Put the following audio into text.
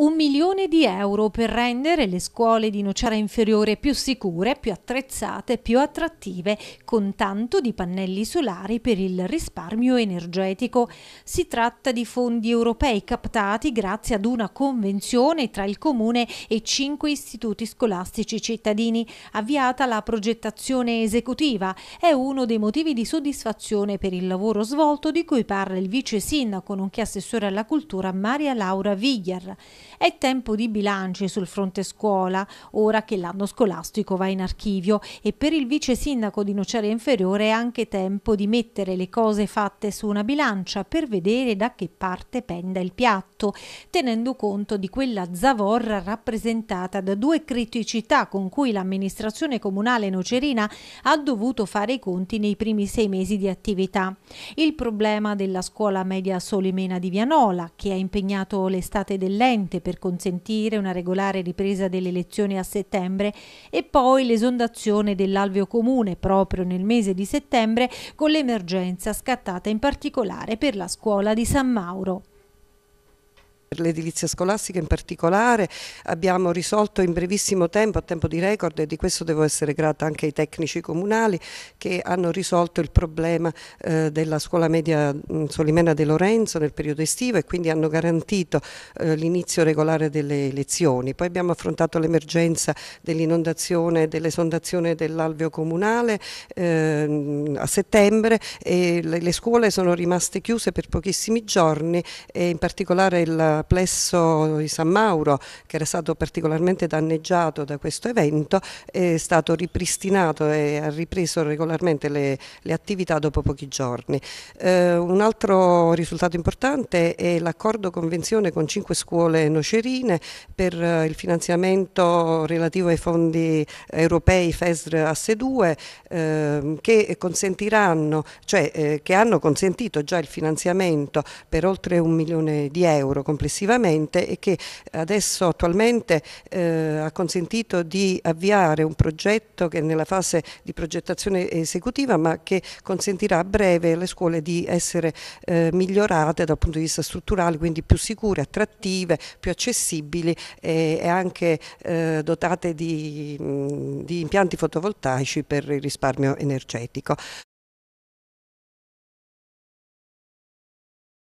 un milione di euro per rendere le scuole di Nocera Inferiore più sicure, più attrezzate, più attrattive, con tanto di pannelli solari per il risparmio energetico. Si tratta di fondi europei captati grazie ad una convenzione tra il Comune e cinque istituti scolastici cittadini. Avviata la progettazione esecutiva è uno dei motivi di soddisfazione per il lavoro svolto di cui parla il vice sindaco nonché assessore alla cultura Maria Laura Vigliar. È tempo di bilanci sul fronte scuola, ora che l'anno scolastico va in archivio e per il vice sindaco di Nocera Inferiore è anche tempo di mettere le cose fatte su una bilancia per vedere da che parte penda il piatto, tenendo conto di quella zavorra rappresentata da due criticità con cui l'amministrazione comunale nocerina ha dovuto fare i conti nei primi sei mesi di attività. Il problema della scuola media Solimena di Vianola, che ha impegnato l'estate dell'ente anche per consentire una regolare ripresa delle elezioni a settembre e poi l'esondazione dell'alveo comune proprio nel mese di settembre con l'emergenza scattata in particolare per la scuola di San Mauro. Per l'edilizia scolastica in particolare abbiamo risolto in brevissimo tempo, a tempo di record e di questo devo essere grata anche ai tecnici comunali che hanno risolto il problema eh, della scuola media mm, Solimena De Lorenzo nel periodo estivo e quindi hanno garantito eh, l'inizio regolare delle lezioni. Poi abbiamo affrontato l'emergenza dell'inondazione, e dell'esondazione dell'alveo comunale eh, a settembre e le, le, scuole sono rimaste chiuse per pochissimi giorni e in particolare il plesso di San Mauro che era stato particolarmente danneggiato da questo evento è stato ripristinato e ha ripreso regolarmente le, le attività dopo pochi giorni. Eh, un altro risultato importante è l'accordo convenzione con cinque scuole nocerine per eh, il finanziamento relativo ai fondi europei FESR AS2 eh, che consentiranno, cioè eh, che hanno consentito già il finanziamento per oltre un milione di euro complessivamente progressivamente e che adesso attualmente eh, ha consentito di avviare un progetto che è nella fase di progettazione esecutiva ma che consentirà a breve alle scuole di essere eh, migliorate dal punto di vista strutturale, quindi più sicure, attrattive, più accessibili e, e anche eh, dotate di, di impianti fotovoltaici per il risparmio energetico.